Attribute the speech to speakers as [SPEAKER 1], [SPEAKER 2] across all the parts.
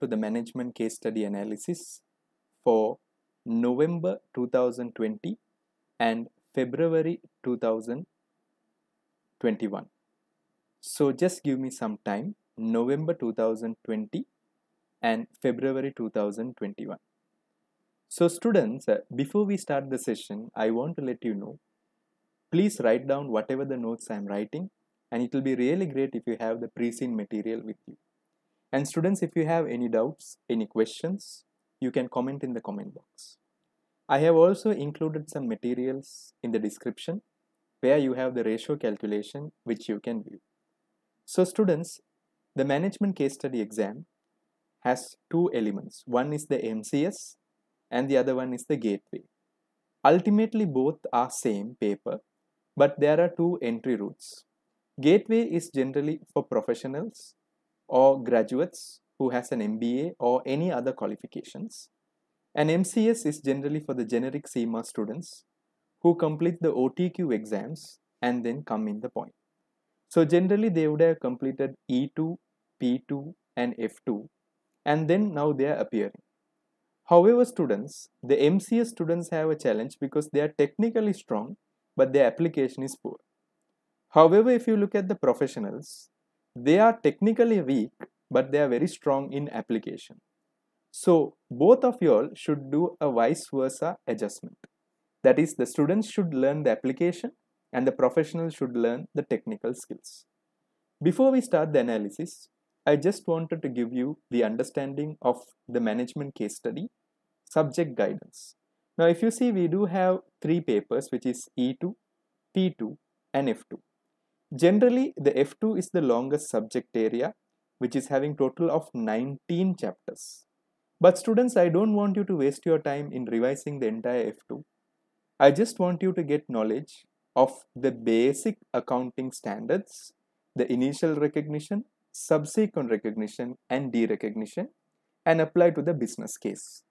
[SPEAKER 1] to the management case study analysis for November 2020 and February 2021. So just give me some time November 2020 and February 2021. So students uh, before we start the session I want to let you know please write down whatever the notes I am writing and it will be really great if you have the pre-seen material with you. And students, if you have any doubts, any questions, you can comment in the comment box. I have also included some materials in the description where you have the ratio calculation which you can view. So students, the management case study exam has two elements. One is the MCS and the other one is the gateway. Ultimately both are same paper but there are two entry routes. Gateway is generally for professionals or graduates who has an MBA or any other qualifications. An MCS is generally for the generic CMA students who complete the OTQ exams and then come in the point. So generally they would have completed E2, P2 and F2 and then now they are appearing. However students, the MCS students have a challenge because they are technically strong but their application is poor. However, if you look at the professionals, they are technically weak, but they are very strong in application. So both of y'all should do a vice versa adjustment. That is, the students should learn the application and the professionals should learn the technical skills. Before we start the analysis, I just wanted to give you the understanding of the management case study, subject guidance. Now if you see we do have three papers which is E2, P2 and F2. Generally, the F2 is the longest subject area, which is having total of 19 chapters. But students, I don't want you to waste your time in revising the entire F2. I just want you to get knowledge of the basic accounting standards, the initial recognition, subsequent recognition and derecognition and apply to the business case.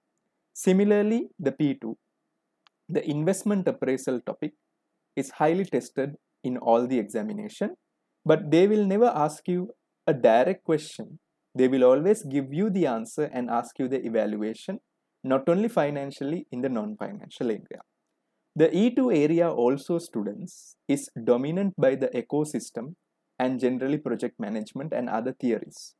[SPEAKER 1] Similarly, the P2, the investment appraisal topic is highly tested in all the examination, but they will never ask you a direct question. They will always give you the answer and ask you the evaluation, not only financially, in the non financial area. The E2 area also students is dominant by the ecosystem and generally project management and other theories.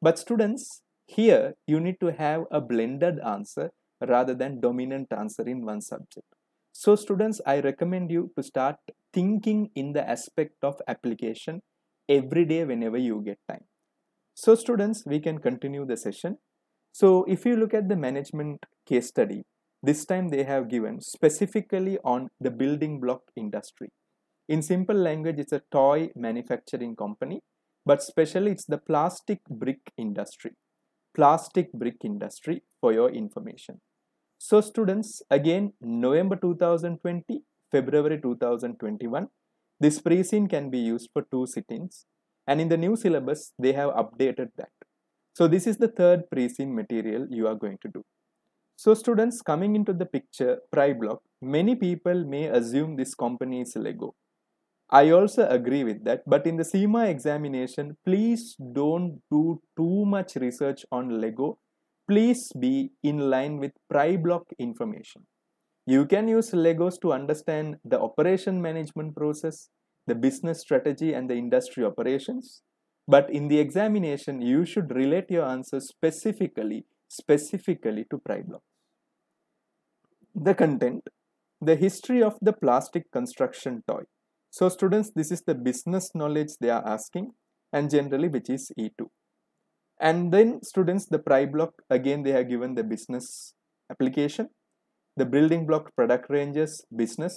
[SPEAKER 1] But students, here you need to have a blended answer rather than dominant answer in one subject. So students, I recommend you to start thinking in the aspect of application every day whenever you get time. So students, we can continue the session. So if you look at the management case study, this time they have given specifically on the building block industry. In simple language, it's a toy manufacturing company, but specially it's the plastic brick industry. Plastic brick industry for your information. So students, again November 2020, February 2021, this pre-scene can be used for two sittings and in the new syllabus they have updated that. So this is the third pre-scene material you are going to do. So students coming into the picture pry block, many people may assume this company is Lego. I also agree with that, but in the CMA examination, please don't do too much research on Lego please be in line with block information. You can use Legos to understand the operation management process, the business strategy and the industry operations. But in the examination, you should relate your answers specifically, specifically to block. The content, the history of the plastic construction toy. So students, this is the business knowledge they are asking and generally which is E2 and then students the pry block again they have given the business application the building block product ranges business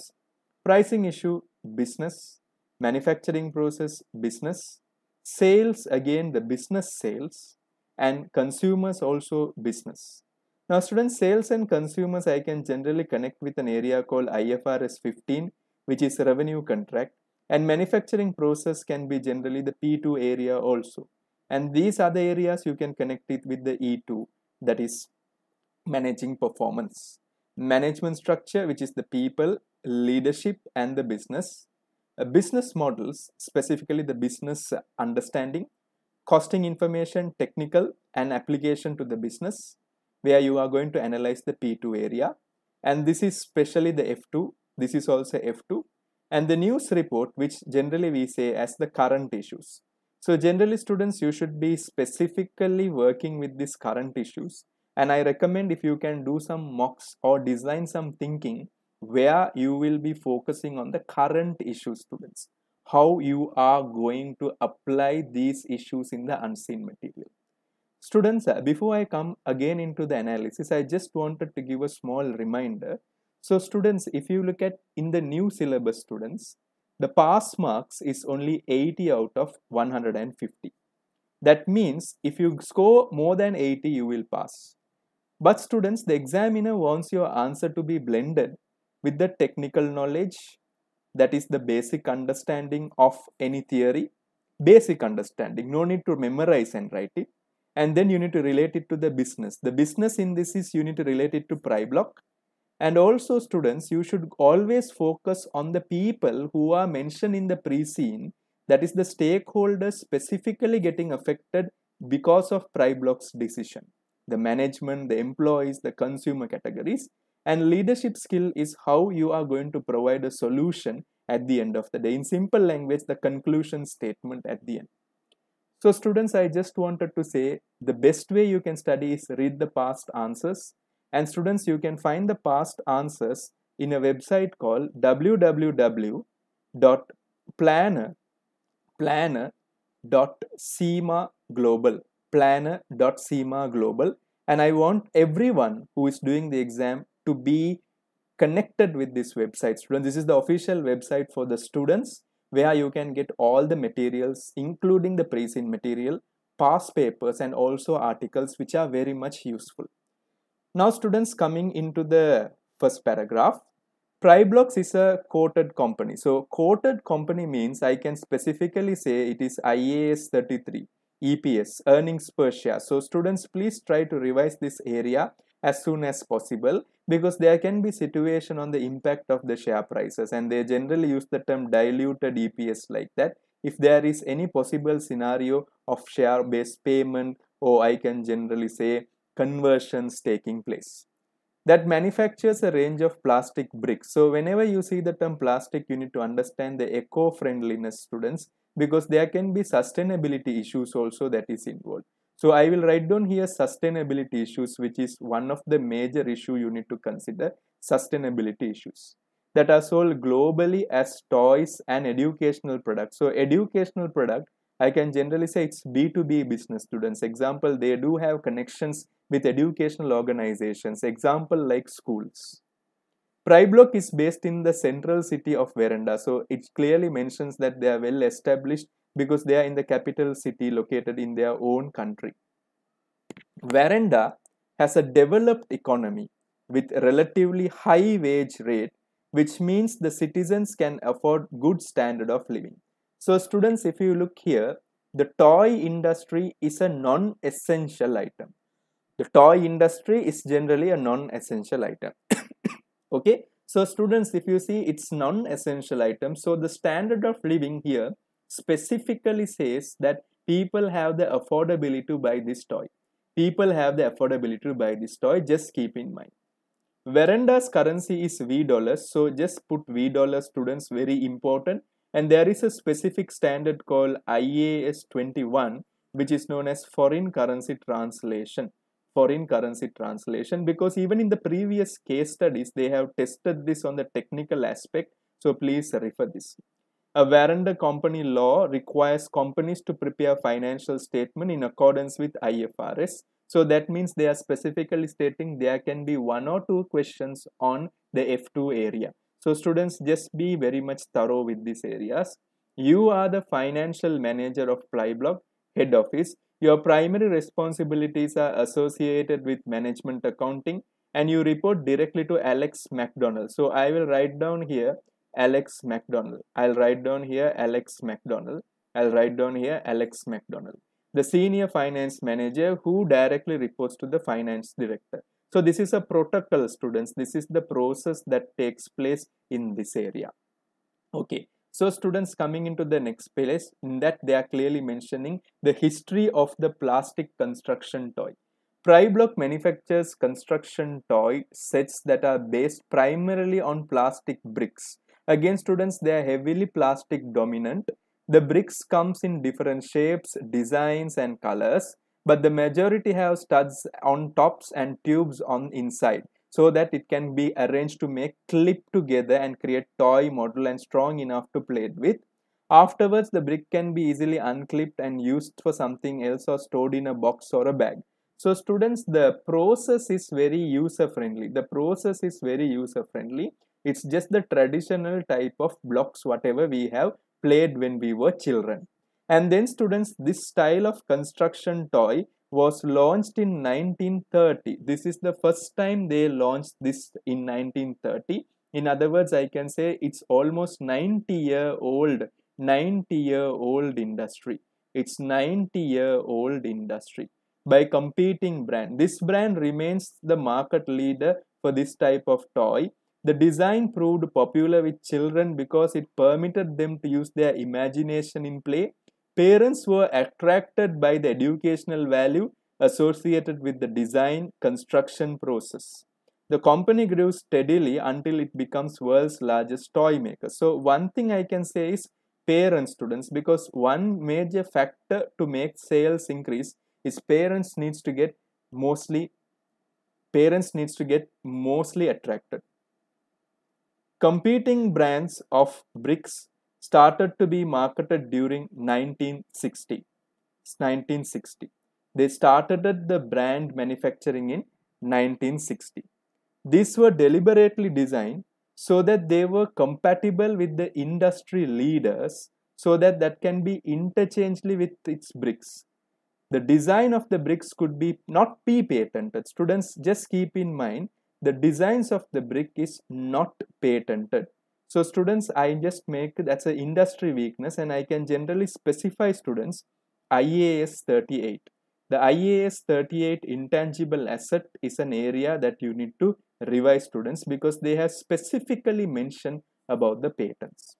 [SPEAKER 1] pricing issue business manufacturing process business sales again the business sales and consumers also business now students sales and consumers i can generally connect with an area called ifrs 15 which is revenue contract and manufacturing process can be generally the p2 area also and these are the areas you can connect it with the E2 that is managing performance management structure which is the people leadership and the business uh, business models specifically the business understanding costing information technical and application to the business where you are going to analyze the p2 area and this is specially the f2 this is also f2 and the news report which generally we say as the current issues so generally students, you should be specifically working with these current issues. And I recommend if you can do some mocks or design some thinking where you will be focusing on the current issue students, how you are going to apply these issues in the unseen material. Students, uh, before I come again into the analysis, I just wanted to give a small reminder. So students, if you look at in the new syllabus students, the pass marks is only 80 out of 150. That means if you score more than 80, you will pass. But students, the examiner wants your answer to be blended with the technical knowledge, that is the basic understanding of any theory, basic understanding, no need to memorize and write it. And then you need to relate it to the business. The business in this is you need to relate it to pry block and also, students, you should always focus on the people who are mentioned in the pre scene, that is, the stakeholders specifically getting affected because of PriBlock's decision the management, the employees, the consumer categories. And leadership skill is how you are going to provide a solution at the end of the day. In simple language, the conclusion statement at the end. So, students, I just wanted to say the best way you can study is read the past answers, and students, you can find the past answers in a website called www.planner planner.sema and I want everyone who is doing the exam to be connected with this website students this is the official website for the students where you can get all the materials including the pre-seen material past papers and also articles which are very much useful now students coming into the first paragraph, blocks is a quoted company. So quoted company means I can specifically say it is IAS 33, EPS, earnings per share. So students please try to revise this area as soon as possible because there can be situation on the impact of the share prices and they generally use the term diluted EPS like that. If there is any possible scenario of share based payment or I can generally say conversions taking place that manufactures a range of plastic bricks. So whenever you see the term plastic, you need to understand the eco-friendliness students because there can be sustainability issues also that is involved. So I will write down here sustainability issues, which is one of the major issue you need to consider, sustainability issues that are sold globally as toys and educational products. So educational product I can generally say it's B2B business students. Example, they do have connections with educational organizations, example like schools. Pryblock is based in the central city of Veranda, so it clearly mentions that they are well established because they are in the capital city located in their own country. Veranda has a developed economy with relatively high wage rate, which means the citizens can afford good standard of living. So students, if you look here, the toy industry is a non-essential item. The toy industry is generally a non-essential item. okay. So students, if you see, it's non-essential item. So the standard of living here specifically says that people have the affordability to buy this toy. People have the affordability to buy this toy. Just keep in mind. Veranda's currency is V dollars. So just put V dollars students very important and there is a specific standard called IAS 21 which is known as foreign currency translation foreign currency translation because even in the previous case studies they have tested this on the technical aspect so please refer this a warranty company law requires companies to prepare financial statement in accordance with IFRS so that means they are specifically stating there can be one or two questions on the F2 area so students just be very much thorough with these areas. You are the financial manager of Plyblock head office. Your primary responsibilities are associated with management accounting and you report directly to Alex McDonald. So I will write down here Alex McDonald. I'll write down here Alex McDonald. I'll write down here Alex McDonald, the senior finance manager who directly reports to the finance director. So this is a protocol students. This is the process that takes place in this area. Okay. So students coming into the next place in that they are clearly mentioning the history of the plastic construction toy. Pryblock manufactures construction toy sets that are based primarily on plastic bricks. Again students they are heavily plastic dominant. The bricks comes in different shapes, designs and colors but the majority have studs on tops and tubes on inside so that it can be arranged to make clip together and create toy model and strong enough to play it with. Afterwards, the brick can be easily unclipped and used for something else or stored in a box or a bag. So students, the process is very user friendly. The process is very user friendly. It's just the traditional type of blocks whatever we have played when we were children. And then students, this style of construction toy was launched in 1930. This is the first time they launched this in 1930. In other words, I can say it's almost 90 year old, 90 year old industry. It's 90 year old industry by competing brand. This brand remains the market leader for this type of toy. The design proved popular with children because it permitted them to use their imagination in play Parents were attracted by the educational value associated with the design construction process. The company grew steadily until it becomes world's largest toy maker. So one thing I can say is parent students because one major factor to make sales increase is parents needs to get mostly parents needs to get mostly attracted. Competing brands of bricks started to be marketed during 1960. 1960. They started the brand manufacturing in 1960. These were deliberately designed so that they were compatible with the industry leaders so that that can be interchangeably with its bricks. The design of the bricks could be not be patented. Students just keep in mind the designs of the brick is not patented. So students, I just make that's an industry weakness and I can generally specify students IAS 38. The IAS 38 intangible asset is an area that you need to revise students because they have specifically mentioned about the patents.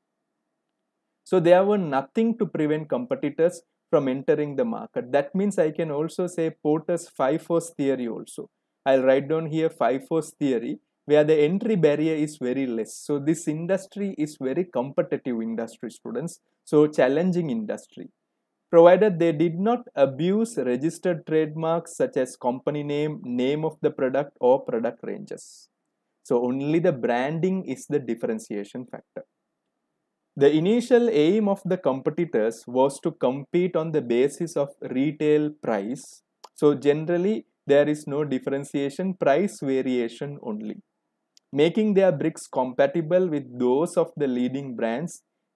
[SPEAKER 1] So there were nothing to prevent competitors from entering the market. That means I can also say Porter's five force theory also. I'll write down here five force theory where the entry barrier is very less. So this industry is very competitive industry students, so challenging industry. Provided they did not abuse registered trademarks such as company name, name of the product or product ranges. So only the branding is the differentiation factor. The initial aim of the competitors was to compete on the basis of retail price. So generally there is no differentiation, price variation only making their bricks compatible with those of the leading brands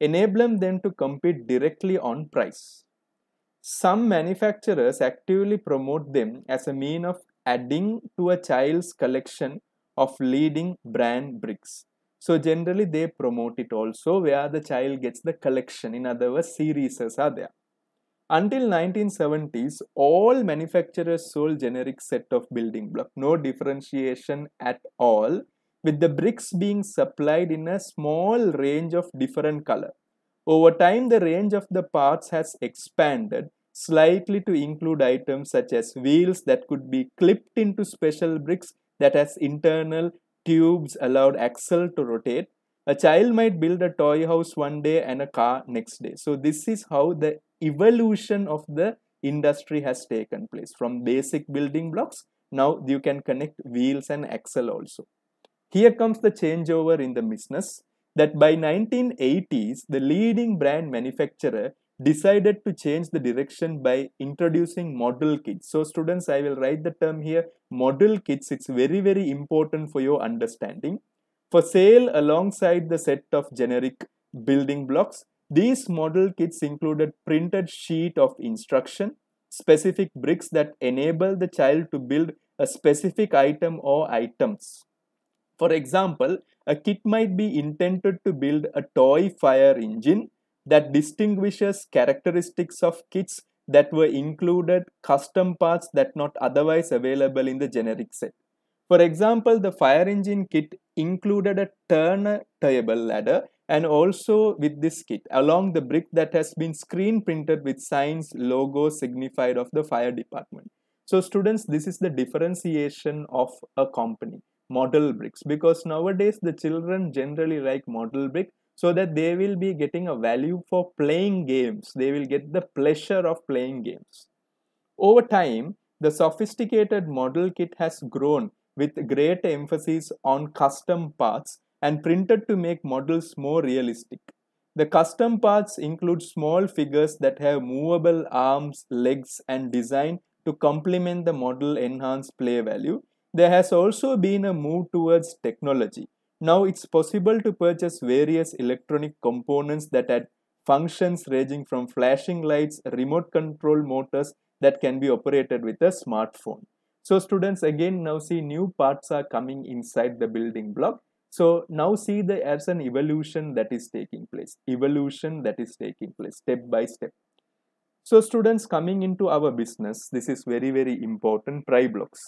[SPEAKER 1] enabling them to compete directly on price. Some manufacturers actively promote them as a mean of adding to a child's collection of leading brand bricks. So generally they promote it also where the child gets the collection. In other words, series are there. Until 1970s, all manufacturers sold generic set of building block, no differentiation at all with the bricks being supplied in a small range of different color. Over time, the range of the parts has expanded slightly to include items such as wheels that could be clipped into special bricks that has internal tubes allowed axle to rotate. A child might build a toy house one day and a car next day. So this is how the evolution of the industry has taken place from basic building blocks. Now you can connect wheels and axle also. Here comes the changeover in the business that by 1980s the leading brand manufacturer decided to change the direction by introducing model kits. So students, I will write the term here, model kits. It's very, very important for your understanding. For sale alongside the set of generic building blocks, these model kits included printed sheet of instruction, specific bricks that enable the child to build a specific item or items. For example, a kit might be intended to build a toy fire engine that distinguishes characteristics of kits that were included custom parts that not otherwise available in the generic set. For example, the fire engine kit included a turn table ladder and also with this kit along the brick that has been screen printed with signs, logo signified of the fire department. So students, this is the differentiation of a company model bricks because nowadays the children generally like model brick so that they will be getting a value for playing games they will get the pleasure of playing games over time the sophisticated model kit has grown with great emphasis on custom parts and printed to make models more realistic the custom parts include small figures that have movable arms, legs, and design to complement the model enhanced play value there has also been a move towards technology. Now it's possible to purchase various electronic components that had functions ranging from flashing lights, remote control motors that can be operated with a smartphone. So students again now see new parts are coming inside the building block. So now see the as an evolution that is taking place, evolution that is taking place step by step. So students coming into our business, this is very, very important, try blocks.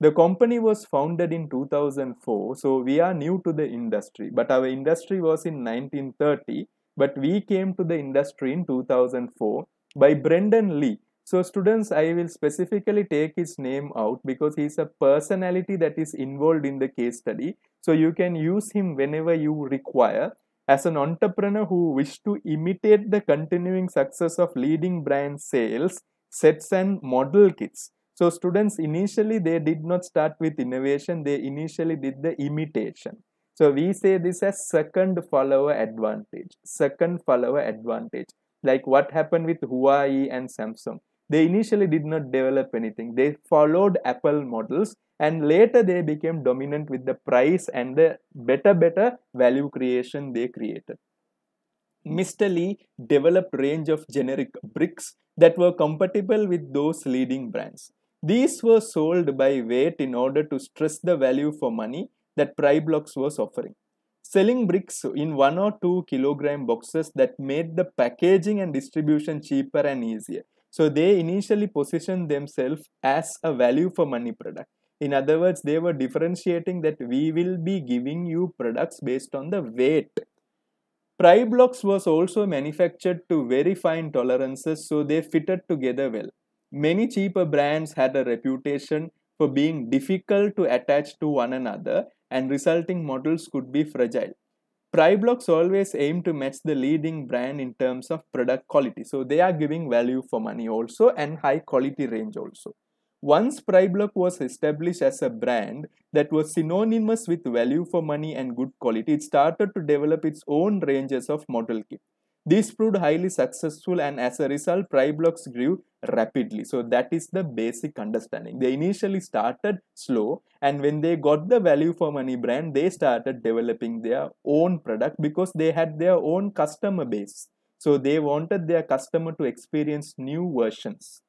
[SPEAKER 1] The company was founded in 2004, so we are new to the industry, but our industry was in 1930, but we came to the industry in 2004 by Brendan Lee. So students, I will specifically take his name out because he is a personality that is involved in the case study. So you can use him whenever you require. As an entrepreneur who wished to imitate the continuing success of leading brand sales, sets and model kits. So students initially they did not start with innovation, they initially did the imitation. So we say this as second follower advantage, second follower advantage. Like what happened with Huawei and Samsung. They initially did not develop anything. They followed Apple models and later they became dominant with the price and the better, better value creation they created. Mr. Lee developed range of generic bricks that were compatible with those leading brands. These were sold by weight in order to stress the value for money that Blocks was offering. Selling bricks in 1 or 2 kilogram boxes that made the packaging and distribution cheaper and easier. So they initially positioned themselves as a value for money product. In other words, they were differentiating that we will be giving you products based on the weight. Pry blocks was also manufactured to very fine tolerances so they fitted together well. Many cheaper brands had a reputation for being difficult to attach to one another and resulting models could be fragile. Priblocks always aim to match the leading brand in terms of product quality. So they are giving value for money also and high quality range also. Once Pryblock was established as a brand that was synonymous with value for money and good quality, it started to develop its own ranges of model kit. This proved highly successful and as a result, PryBlocks grew rapidly. So that is the basic understanding. They initially started slow and when they got the value for money brand, they started developing their own product because they had their own customer base. So they wanted their customer to experience new versions.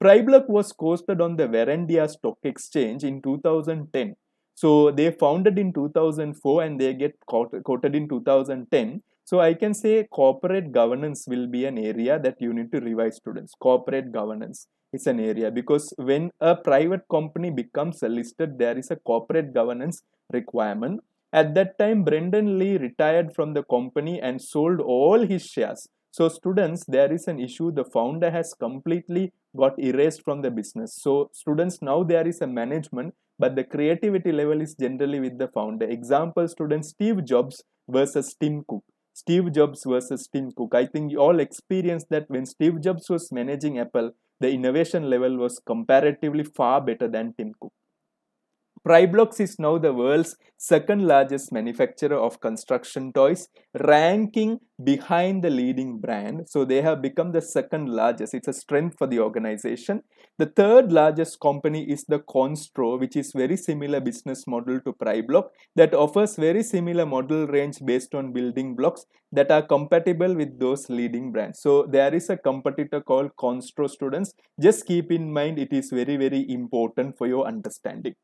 [SPEAKER 1] Pryblock was quoted on the Verandia Stock Exchange in 2010. So they founded in 2004 and they get quoted in 2010 so I can say corporate governance will be an area that you need to revise students. Corporate governance is an area because when a private company becomes listed, there is a corporate governance requirement. At that time, Brendan Lee retired from the company and sold all his shares. So students, there is an issue. The founder has completely got erased from the business. So students, now there is a management, but the creativity level is generally with the founder. Example students, Steve Jobs versus Tim Cook. Steve Jobs versus Tim Cook. I think you all experienced that when Steve Jobs was managing Apple, the innovation level was comparatively far better than Tim Cook. Pryblock is now the world's second largest manufacturer of construction toys, ranking behind the leading brand. So they have become the second largest. It's a strength for the organization. The third largest company is the Constro, which is very similar business model to Pryblock that offers very similar model range based on building blocks that are compatible with those leading brands. So there is a competitor called Constro students. Just keep in mind it is very, very important for your understanding.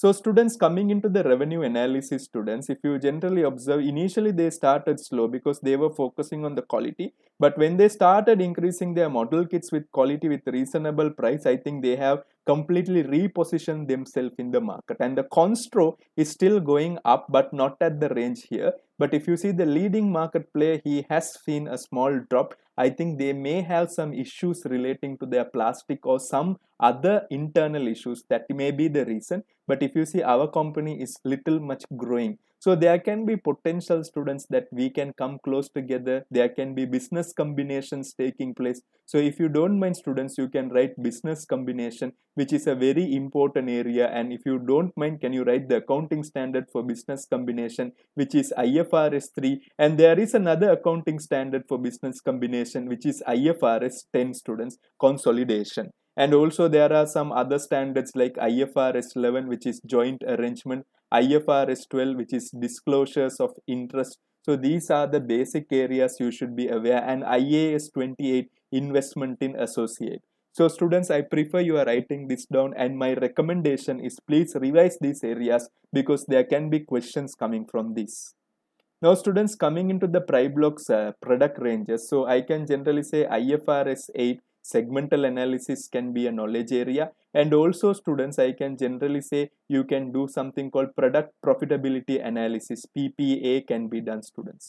[SPEAKER 1] So students coming into the revenue analysis students, if you generally observe, initially they started slow because they were focusing on the quality. But when they started increasing their model kits with quality with reasonable price, I think they have completely repositioned themselves in the market. And the Constro is still going up, but not at the range here. But if you see the leading market player, he has seen a small drop. I think they may have some issues relating to their plastic or some other internal issues. That may be the reason. But if you see our company is little much growing so there can be potential students that we can come close together there can be business combinations taking place so if you don't mind students you can write business combination which is a very important area and if you don't mind can you write the accounting standard for business combination which is IFRS 3 and there is another accounting standard for business combination which is IFRS 10 students consolidation and also there are some other standards like IFRS 11 which is joint arrangement IFRS 12 which is disclosures of interest so these are the basic areas you should be aware and IAS 28 investment in associate so students I prefer you are writing this down and my recommendation is please revise these areas because there can be questions coming from this now students coming into the Priblocks uh, product ranges so I can generally say IFRS 8 segmental analysis can be a knowledge area and also students i can generally say you can do something called product profitability analysis ppa can be done students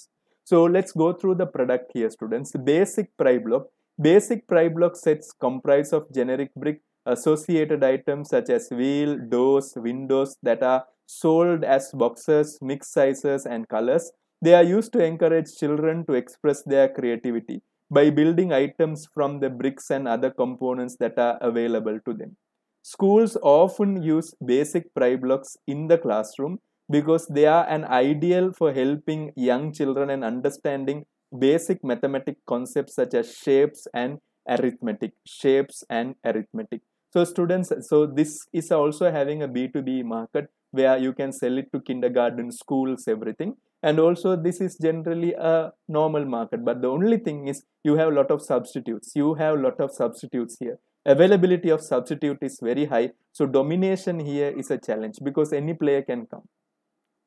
[SPEAKER 1] so let's go through the product here students basic pry block basic pry block sets comprise of generic brick associated items such as wheel doors windows that are sold as boxes mix sizes and colors they are used to encourage children to express their creativity by building items from the bricks and other components that are available to them. Schools often use basic pry blocks in the classroom because they are an ideal for helping young children and understanding basic mathematic concepts such as shapes and arithmetic. Shapes and arithmetic. So students, so this is also having a B2B market where you can sell it to kindergarten, schools, everything and also this is generally a normal market but the only thing is you have a lot of substitutes you have a lot of substitutes here availability of substitute is very high so domination here is a challenge because any player can come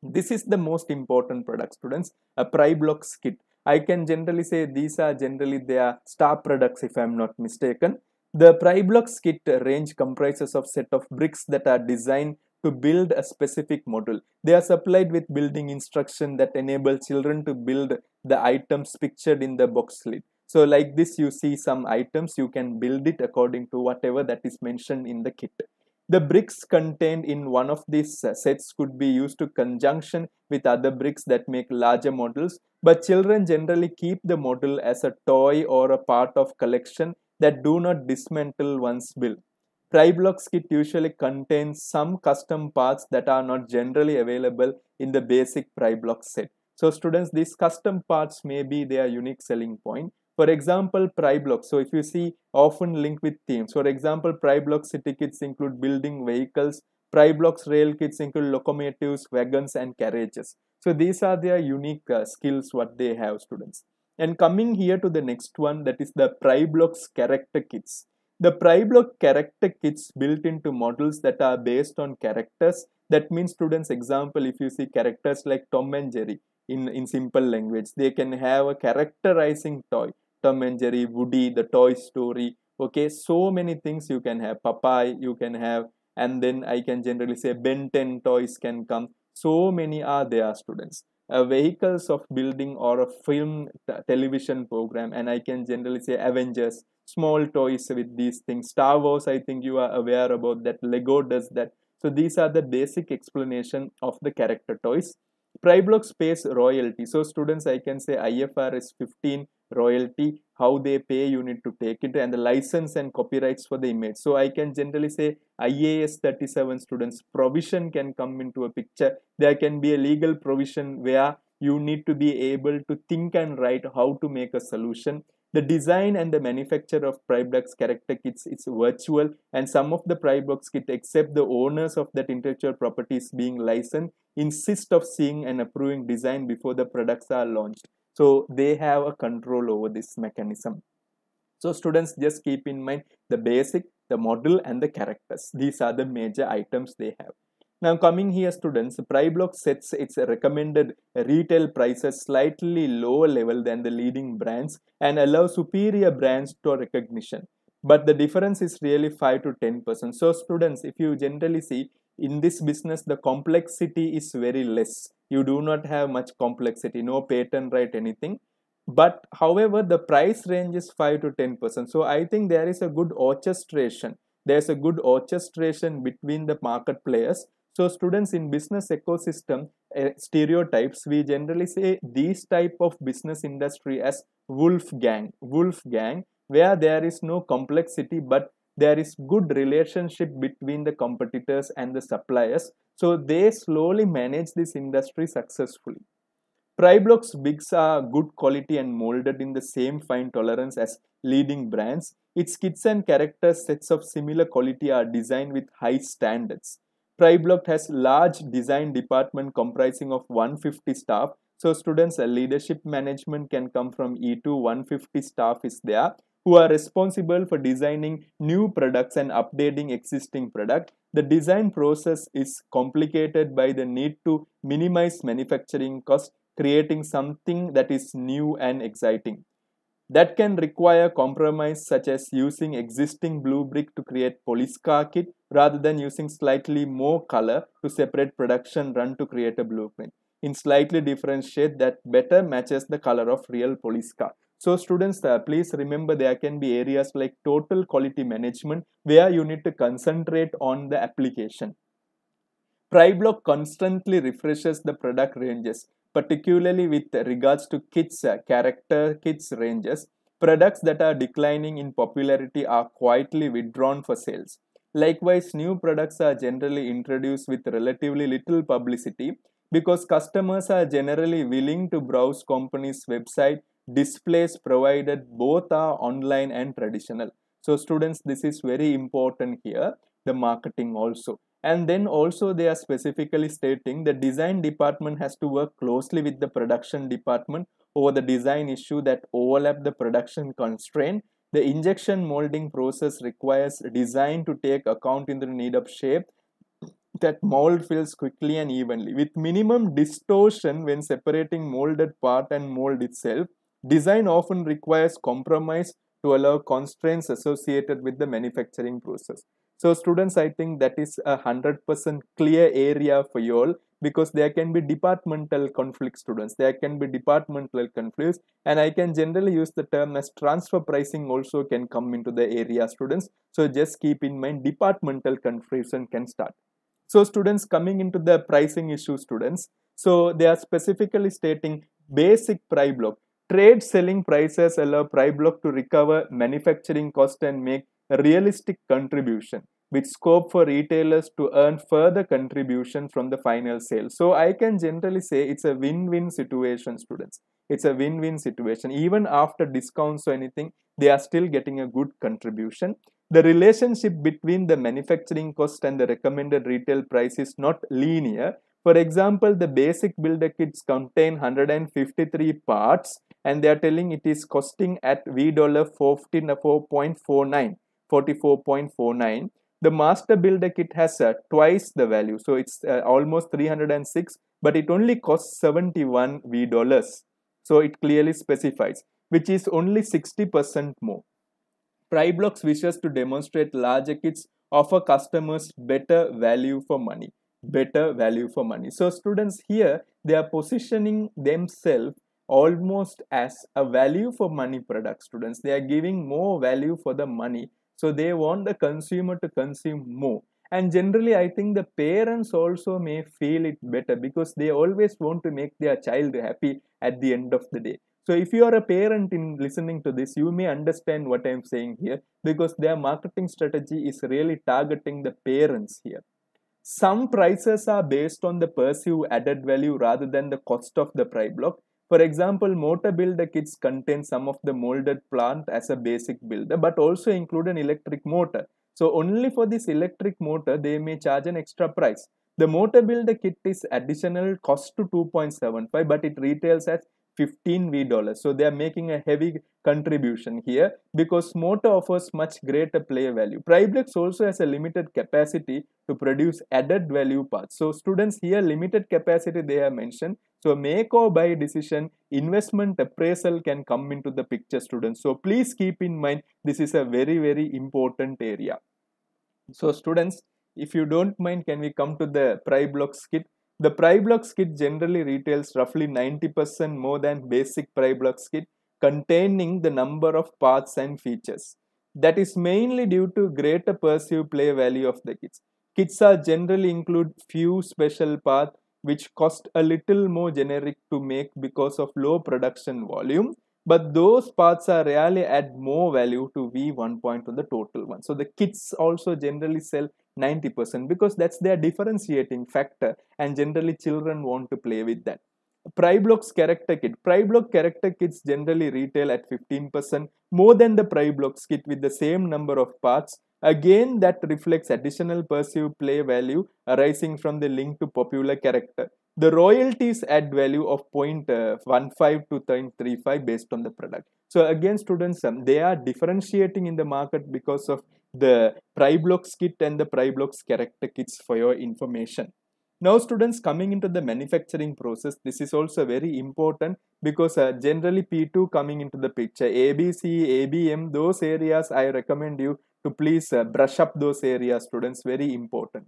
[SPEAKER 1] this is the most important product students a pry blocks kit i can generally say these are generally their star products if i'm not mistaken the pry blocks kit range comprises of set of bricks that are designed to build a specific model. They are supplied with building instruction that enable children to build the items pictured in the box lid. So like this you see some items you can build it according to whatever that is mentioned in the kit. The bricks contained in one of these sets could be used to conjunction with other bricks that make larger models, but children generally keep the model as a toy or a part of collection that do not dismantle once built. PryBlocks kit usually contains some custom parts that are not generally available in the basic PryBlocks set. So students, these custom parts may be their unique selling point. For example, blocks. So if you see often linked with themes, for example, blocks city kits include building vehicles, blocks rail kits include locomotives, wagons and carriages. So these are their unique uh, skills what they have students. And coming here to the next one that is the blocks character kits. The PriBlock character kits built into models that are based on characters. That means students example if you see characters like Tom and Jerry in, in simple language, they can have a characterizing toy. Tom and Jerry, Woody, the Toy Story. Okay, so many things you can have. Popeye, you can have. And then I can generally say Ben 10 toys can come. So many are there students. Uh, vehicles of building or a film television program and i can generally say avengers small toys with these things star wars i think you are aware about that lego does that so these are the basic explanation of the character toys Priblock space royalty. So students, I can say IFRS 15 royalty, how they pay, you need to take it and the license and copyrights for the image. So I can generally say IAS 37 students provision can come into a picture. There can be a legal provision where you need to be able to think and write how to make a solution the design and the manufacture of Pryblocks character kits is virtual and some of the Pryblocks kit except the owners of that intellectual properties being licensed insist of seeing and approving design before the products are launched. So they have a control over this mechanism. So students just keep in mind the basic, the model and the characters. These are the major items they have. Now coming here students, PriBlock sets its recommended retail prices slightly lower level than the leading brands and allows superior brands to recognition. But the difference is really 5 to 10%. So students, if you generally see, in this business the complexity is very less. You do not have much complexity, no patent right, anything. But however, the price range is 5 to 10%. So I think there is a good orchestration. There's a good orchestration between the market players so students in business ecosystem uh, stereotypes, we generally say these type of business industry as wolf gang, wolf gang, where there is no complexity but there is good relationship between the competitors and the suppliers. So they slowly manage this industry successfully. Pryblock's bigs are good quality and molded in the same fine tolerance as leading brands. Its kits and character sets of similar quality are designed with high standards. TriBlock has large design department comprising of 150 staff. So students, leadership management can come from E2, 150 staff is there who are responsible for designing new products and updating existing product. The design process is complicated by the need to minimize manufacturing cost, creating something that is new and exciting. That can require compromise such as using existing blue brick to create police car kit rather than using slightly more color to separate production run to create a blueprint. In slightly different shade that better matches the color of real police car. So students, uh, please remember there can be areas like total quality management where you need to concentrate on the application. PriBlock constantly refreshes the product ranges particularly with regards to kids uh, character kids ranges products that are declining in popularity are quietly withdrawn for sales likewise new products are generally introduced with relatively little publicity because customers are generally willing to browse companies website displays provided both are online and traditional so students this is very important here the marketing also and then also they are specifically stating the design department has to work closely with the production department over the design issue that overlap the production constraint the injection molding process requires design to take account in the need of shape that mold fills quickly and evenly with minimum distortion when separating molded part and mold itself design often requires compromise to allow constraints associated with the manufacturing process so students i think that is a 100% clear area for you all because there can be departmental conflict, students there can be departmental conflicts and i can generally use the term as transfer pricing also can come into the area students so just keep in mind departmental confusion can start so students coming into the pricing issue students so they are specifically stating basic price block trade selling prices allow price block to recover manufacturing cost and make realistic contribution with scope for retailers to earn further contribution from the final sale. So I can generally say it's a win-win situation, students. It's a win-win situation. Even after discounts or anything, they are still getting a good contribution. The relationship between the manufacturing cost and the recommended retail price is not linear. For example, the basic builder kits contain 153 parts and they are telling it is costing at V$4.49 44.49 the master builder kit has uh, twice the value so it's uh, almost 306 but it only costs 71 v dollars so it clearly specifies which is only 60% more Pryblox wishes to demonstrate larger kits offer customers better value for money better value for money so students here they are positioning themselves almost as a value for money product students they are giving more value for the money so they want the consumer to consume more. And generally, I think the parents also may feel it better because they always want to make their child happy at the end of the day. So if you are a parent in listening to this, you may understand what I'm saying here because their marketing strategy is really targeting the parents here. Some prices are based on the perceived added value rather than the cost of the price block for example, motor builder kits contain some of the molded plant as a basic builder, but also include an electric motor. So only for this electric motor, they may charge an extra price. The motor builder kit is additional cost to 2.75, but it retails as 15 V dollars. So they are making a heavy contribution here because motor offers much greater play value. Priblex also has a limited capacity to produce added value parts. So students here limited capacity they have mentioned. So make or buy decision, investment appraisal can come into the picture students. So please keep in mind, this is a very, very important area. So students, if you don't mind, can we come to the Pry block kit? The Pry block kit generally retails roughly 90% more than basic Pry block kit containing the number of parts and features. That is mainly due to greater perceived play value of the kits. Kits are generally include few special parts which cost a little more generic to make because of low production volume but those parts are really add more value to v on the total one so the kits also generally sell 90% because that's their differentiating factor and generally children want to play with that Pryblock's character kit. Pryblock character kits generally retail at 15% more than the Pryblock's kit with the same number of parts Again, that reflects additional perceived play value arising from the link to popular character. The royalties add value of uh, 0.15 to 0.35 based on the product. So again, students, um, they are differentiating in the market because of the PryBlocks kit and the PryBlocks character kits for your information. Now students coming into the manufacturing process, this is also very important because uh, generally P2 coming into the picture, ABC, ABM, those areas I recommend you to please uh, brush up those areas students very important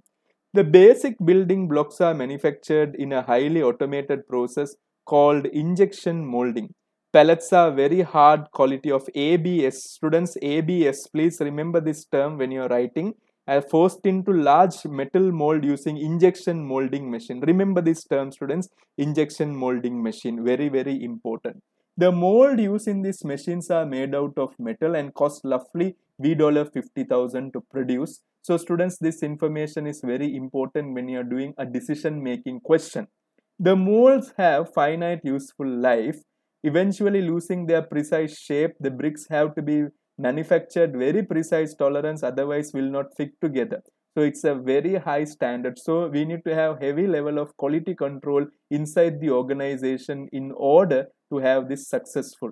[SPEAKER 1] the basic building blocks are manufactured in a highly automated process called injection molding pellets are very hard quality of abs students abs please remember this term when you're writing are uh, forced into large metal mold using injection molding machine. Remember this term students, injection molding machine, very very important. The mold used in these machines are made out of metal and cost roughly $50,000 to produce. So students, this information is very important when you are doing a decision making question. The molds have finite useful life, eventually losing their precise shape. The bricks have to be manufactured very precise tolerance otherwise will not fit together so it's a very high standard so we need to have heavy level of quality control inside the organization in order to have this successful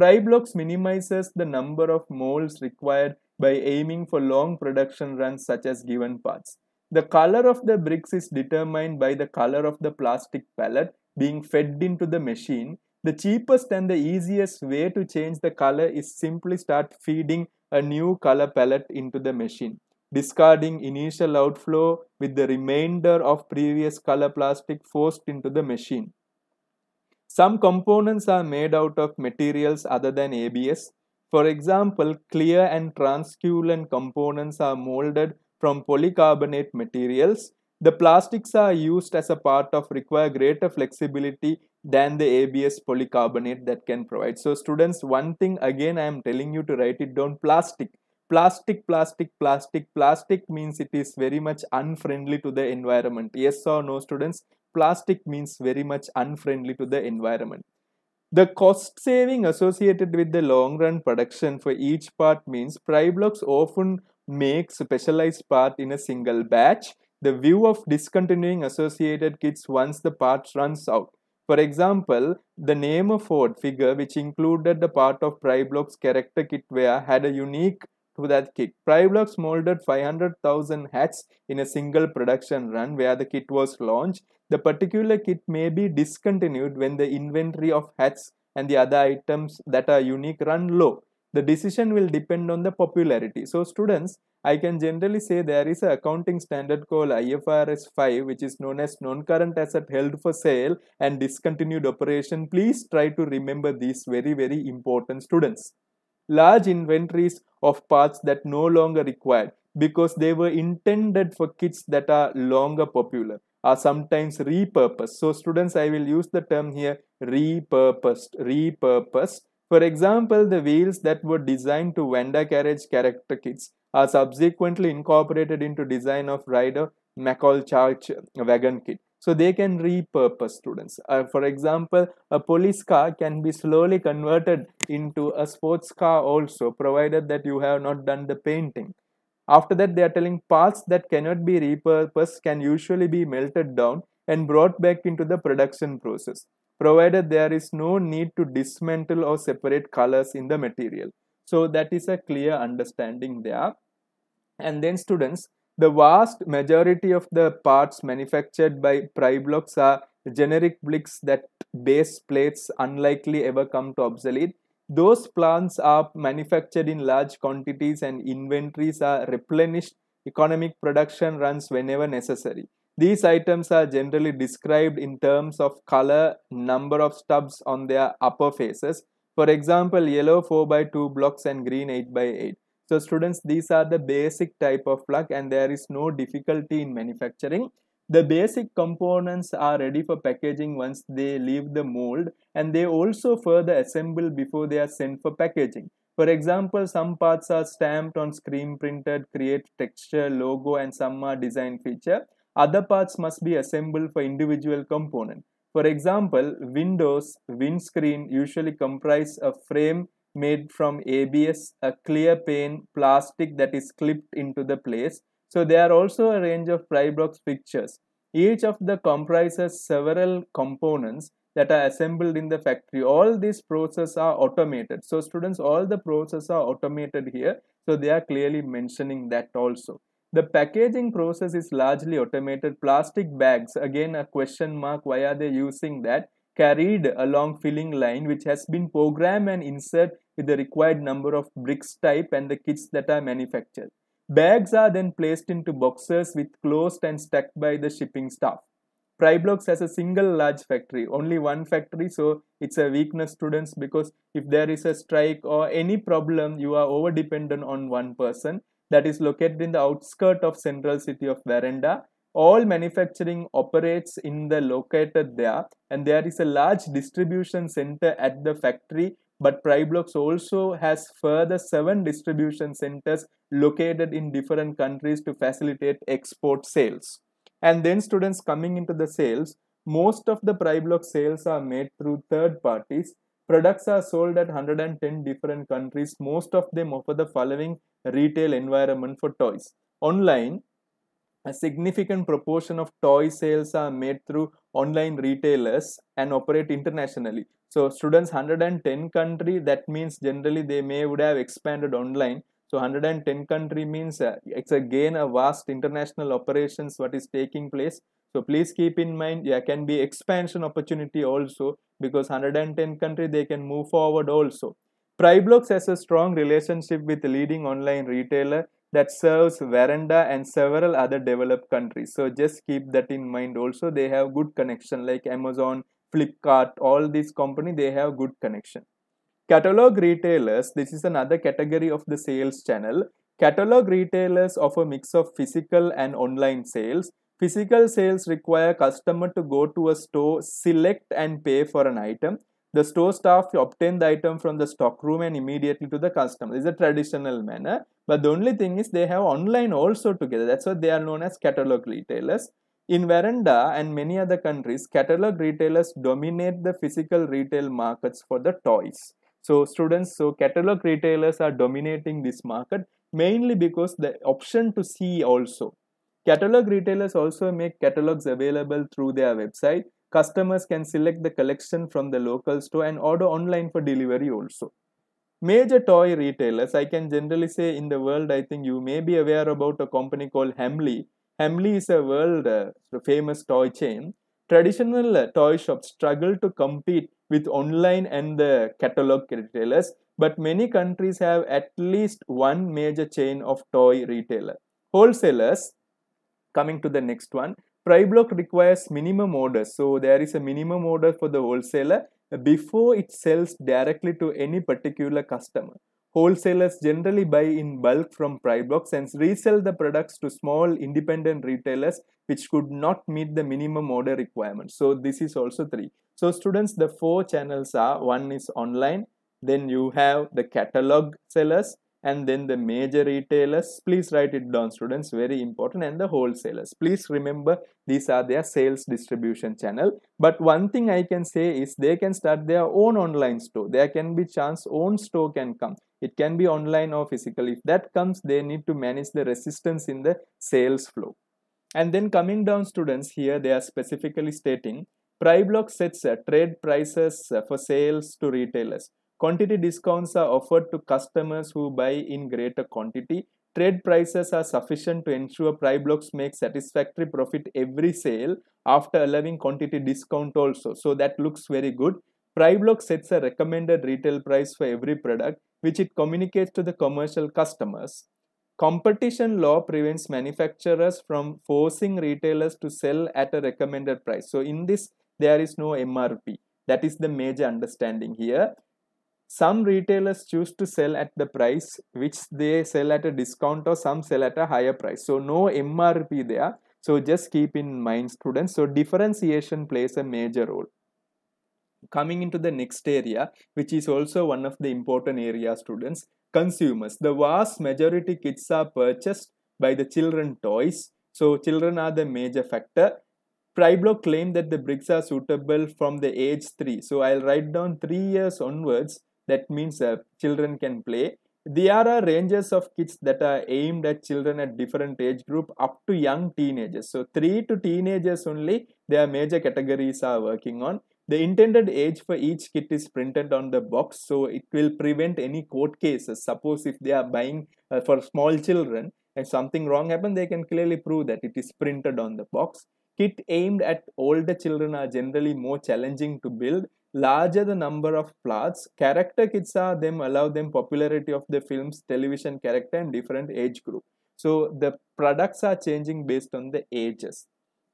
[SPEAKER 1] Pry blocks minimizes the number of molds required by aiming for long production runs such as given parts. The color of the bricks is determined by the color of the plastic pellet being fed into the machine. The cheapest and the easiest way to change the color is simply start feeding a new color palette into the machine discarding initial outflow with the remainder of previous color plastic forced into the machine. Some components are made out of materials other than ABS. For example, clear and transculent components are molded from polycarbonate materials. The plastics are used as a part of require greater flexibility than the ABS polycarbonate that can provide. So students, one thing again I am telling you to write it down, plastic plastic plastic plastic plastic means it is very much unfriendly to the environment yes or no students plastic means very much unfriendly to the environment the cost saving associated with the long run production for each part means Priblocks often make specialized part in a single batch. The view of discontinuing associated kits once the part runs out. For example, the name of Ford figure which included the part of Priblocks character kit had a unique that kit. Privelux molded 500,000 hats in a single production run where the kit was launched. The particular kit may be discontinued when the inventory of hats and the other items that are unique run low. The decision will depend on the popularity. So students, I can generally say there is an accounting standard called IFRS 5 which is known as non-current asset held for sale and discontinued operation. Please try to remember these very very important students large inventories of parts that no longer required because they were intended for kits that are longer popular are sometimes repurposed. So students, I will use the term here repurposed, repurposed. For example, the wheels that were designed to Wanda carriage character kits are subsequently incorporated into design of rider McCall charge wagon kit so they can repurpose students uh, for example a police car can be slowly converted into a sports car also provided that you have not done the painting after that they are telling parts that cannot be repurposed can usually be melted down and brought back into the production process provided there is no need to dismantle or separate colors in the material so that is a clear understanding there and then students the vast majority of the parts manufactured by Priblocks are generic blocks that base plates unlikely ever come to obsolete. Those plants are manufactured in large quantities and inventories are replenished. Economic production runs whenever necessary. These items are generally described in terms of color, number of stubs on their upper faces. For example, yellow 4x2 blocks and green 8x8 so students these are the basic type of plug and there is no difficulty in manufacturing the basic components are ready for packaging once they leave the mold and they also further assemble before they are sent for packaging. For example, some parts are stamped on screen printed, create texture, logo and some are design feature. Other parts must be assembled for individual component. For example, windows, windscreen usually comprise a frame made from ABS, a clear pane plastic that is clipped into the place. So there are also a range of Prybox fixtures. Each of the comprises several components that are assembled in the factory. All these processes are automated. So students, all the processes are automated here. So they are clearly mentioning that also. The packaging process is largely automated. Plastic bags, again a question mark, why are they using that? Carried along filling line which has been programmed and insert with the required number of bricks type and the kits that are manufactured. Bags are then placed into boxes with closed and stacked by the shipping staff. Pryblox has a single large factory, only one factory, so it's a weakness students because if there is a strike or any problem, you are over dependent on one person that is located in the outskirt of central city of Veranda. All manufacturing operates in the located there and there is a large distribution center at the factory but PryBlocks also has further seven distribution centers located in different countries to facilitate export sales. And then students coming into the sales, most of the PryBlock sales are made through third parties. Products are sold at 110 different countries. Most of them offer the following retail environment for toys. Online, a significant proportion of toy sales are made through online retailers and operate internationally. So students 110 country that means generally they may would have expanded online. So 110 country means uh, it's again a vast international operations what is taking place. So please keep in mind there yeah, can be expansion opportunity also because 110 country they can move forward also. Pryblox has a strong relationship with leading online retailer that serves Veranda and several other developed countries. So just keep that in mind also. They have good connection like Amazon, Flipkart, all these company, they have good connection. Catalog retailers, this is another category of the sales channel. Catalog retailers offer mix of physical and online sales. Physical sales require customer to go to a store, select and pay for an item. The store staff obtain the item from the stockroom and immediately to the customer. It's a traditional manner. But the only thing is they have online also together. That's why they are known as catalog retailers. In Veranda and many other countries, catalog retailers dominate the physical retail markets for the toys. So students, so catalog retailers are dominating this market mainly because the option to see also. Catalog retailers also make catalogs available through their website. Customers can select the collection from the local store and order online for delivery also. Major toy retailers, I can generally say in the world, I think you may be aware about a company called Hamley Hamley is a world uh, famous toy chain. Traditional uh, toy shops struggle to compete with online and the catalog retailers, but many countries have at least one major chain of toy retailer. Wholesalers, coming to the next one, block requires minimum orders. So there is a minimum order for the wholesaler before it sells directly to any particular customer. Wholesalers generally buy in bulk from box and resell the products to small independent retailers which could not meet the minimum order requirements. So this is also three. So students, the four channels are one is online, then you have the catalog sellers, and then the major retailers please write it down students very important and the wholesalers please remember these are their sales distribution channel but one thing i can say is they can start their own online store there can be chance own store can come it can be online or physical if that comes they need to manage the resistance in the sales flow and then coming down students here they are specifically stating PriBlock sets uh, trade prices uh, for sales to retailers Quantity discounts are offered to customers who buy in greater quantity. Trade prices are sufficient to ensure price blocks make satisfactory profit every sale after allowing quantity discount also. So that looks very good. Price block sets a recommended retail price for every product which it communicates to the commercial customers. Competition law prevents manufacturers from forcing retailers to sell at a recommended price. So in this there is no MRP. That is the major understanding here some retailers choose to sell at the price which they sell at a discount or some sell at a higher price so no mrp there so just keep in mind students so differentiation plays a major role coming into the next area which is also one of the important area students consumers the vast majority kids are purchased by the children toys so children are the major factor Triblock claimed that the bricks are suitable from the age 3. So I'll write down 3 years onwards that means uh, children can play there are ranges of kits that are aimed at children at different age group up to young teenagers so 3 to teenagers only their major categories are working on the intended age for each kit is printed on the box so it will prevent any court cases suppose if they are buying uh, for small children and something wrong happened they can clearly prove that it is printed on the box kit aimed at older children are generally more challenging to build larger the number of plots, character kits are them allow them popularity of the film's television character and different age group. So the products are changing based on the ages.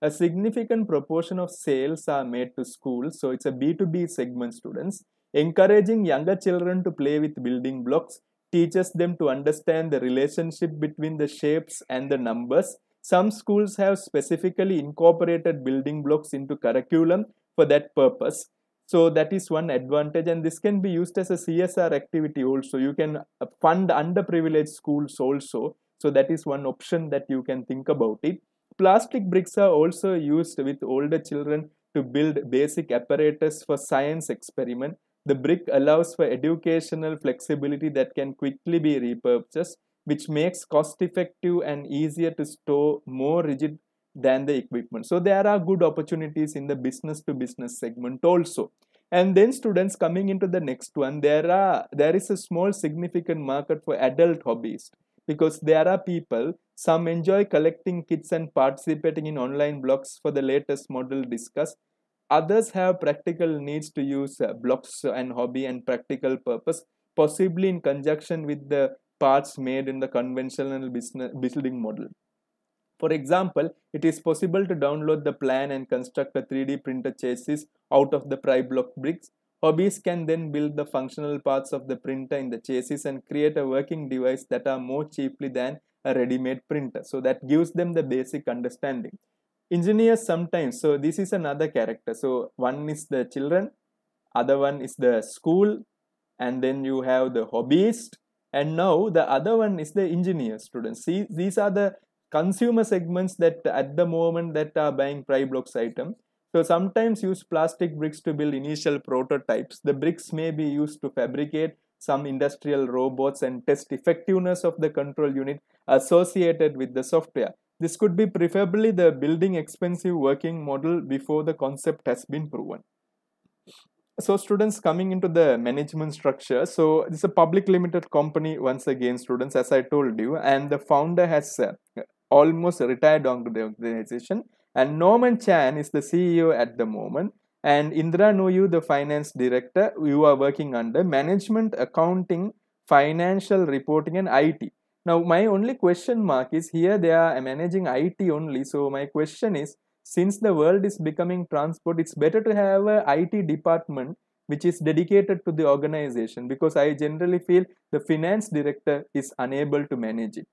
[SPEAKER 1] A significant proportion of sales are made to schools, so it's a B2B segment students, encouraging younger children to play with building blocks, teaches them to understand the relationship between the shapes and the numbers. Some schools have specifically incorporated building blocks into curriculum for that purpose. So that is one advantage, and this can be used as a CSR activity also. You can uh, fund underprivileged schools also. So that is one option that you can think about it. Plastic bricks are also used with older children to build basic apparatus for science experiment. The brick allows for educational flexibility that can quickly be repurposed, which makes cost effective and easier to store more rigid than the equipment. So there are good opportunities in the business to business segment also. And then students coming into the next one, there are there is a small significant market for adult hobbyists because there are people some enjoy collecting kits and participating in online blogs for the latest model discussed. Others have practical needs to use uh, blocks and hobby and practical purpose, possibly in conjunction with the parts made in the conventional business building model. For example, it is possible to download the plan and construct a 3D printer chassis out of the PryBlock bricks. Hobbies can then build the functional parts of the printer in the chassis and create a working device that are more cheaply than a ready-made printer. So that gives them the basic understanding. Engineers sometimes, so this is another character. So one is the children, other one is the school, and then you have the hobbyist, and now the other one is the engineer students see these are the consumer segments that at the moment that are buying pry blocks item so sometimes use plastic bricks to build initial prototypes the bricks may be used to fabricate some industrial robots and test effectiveness of the control unit associated with the software this could be preferably the building expensive working model before the concept has been proven so students coming into the management structure so this is a public limited company once again students as i told you and the founder has uh, almost retired on the organization. And Norman Chan is the CEO at the moment. And Indra Nuyu, the finance director, you are working under management, accounting, financial reporting, and IT. Now, my only question mark is here they are managing IT only. So, my question is since the world is becoming transport, it's better to have a IT department which is dedicated to the organization because I generally feel the finance director is unable to manage it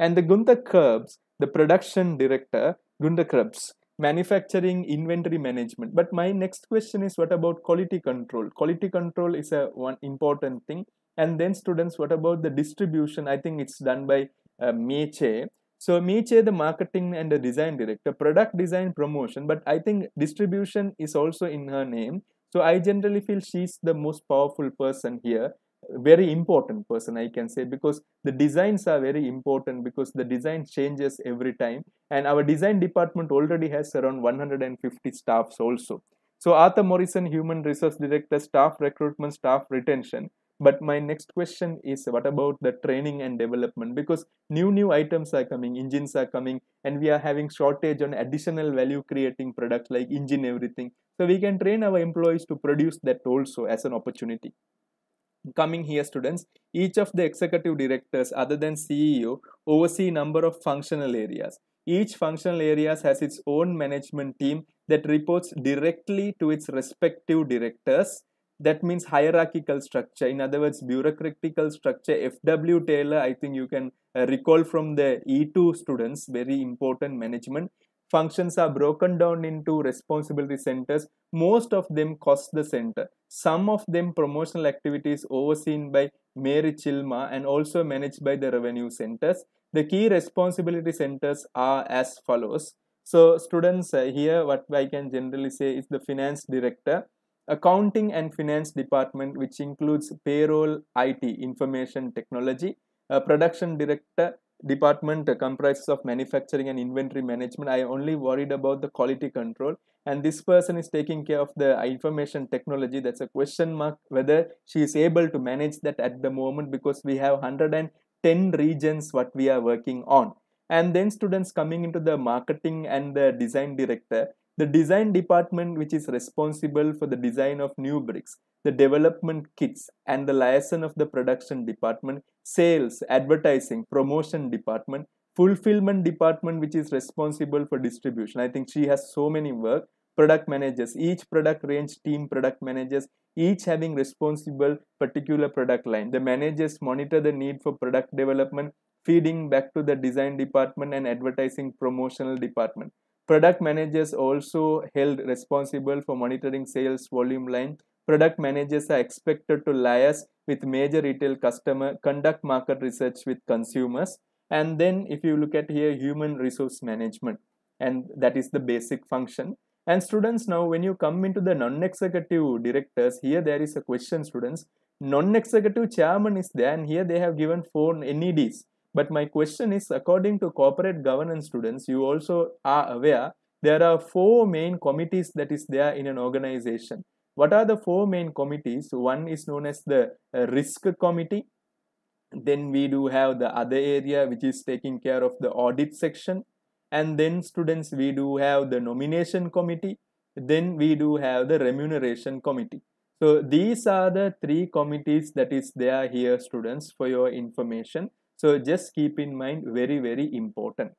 [SPEAKER 1] and the Gunther Krebs, the production director, Gunther Krebs, manufacturing inventory management. But my next question is what about quality control? Quality control is a one important thing. And then students, what about the distribution? I think it's done by uh, Meche. So Meche, the marketing and the design director, product design promotion, but I think distribution is also in her name. So I generally feel she's the most powerful person here very important person i can say because the designs are very important because the design changes every time and our design department already has around 150 staffs also so arthur morrison human resource director staff recruitment staff retention but my next question is what about the training and development because new new items are coming engines are coming and we are having shortage on additional value creating products like engine everything so we can train our employees to produce that also as an opportunity coming here students each of the executive directors other than ceo oversee number of functional areas each functional areas has its own management team that reports directly to its respective directors that means hierarchical structure in other words bureaucratical structure fw taylor i think you can uh, recall from the e2 students very important management functions are broken down into responsibility centers. Most of them cost the center. Some of them promotional activities overseen by Mary Chilma and also managed by the revenue centers. The key responsibility centers are as follows. So students uh, here what I can generally say is the finance director, accounting and finance department which includes payroll, IT, information technology, uh, production director, department comprises of manufacturing and inventory management i only worried about the quality control and this person is taking care of the information technology that's a question mark whether she is able to manage that at the moment because we have 110 regions what we are working on and then students coming into the marketing and the design director the design department which is responsible for the design of new bricks the development kits and the liaison of the production department, sales, advertising, promotion department, fulfillment department which is responsible for distribution. I think she has so many work, product managers, each product range team product managers, each having responsible particular product line. The managers monitor the need for product development, feeding back to the design department and advertising promotional department. Product managers also held responsible for monitoring sales volume line, Product managers are expected to liaise with major retail customer, conduct market research with consumers, and then if you look at here, human resource management, and that is the basic function. And students, now when you come into the non-executive directors, here there is a question, students. Non-executive chairman is there, and here they have given four NEDs. But my question is, according to corporate governance students, you also are aware there are four main committees that is there in an organization. What are the four main committees? One is known as the uh, risk committee. Then we do have the other area which is taking care of the audit section. And then students, we do have the nomination committee. Then we do have the remuneration committee. So these are the three committees that is there here students for your information. So just keep in mind very very important.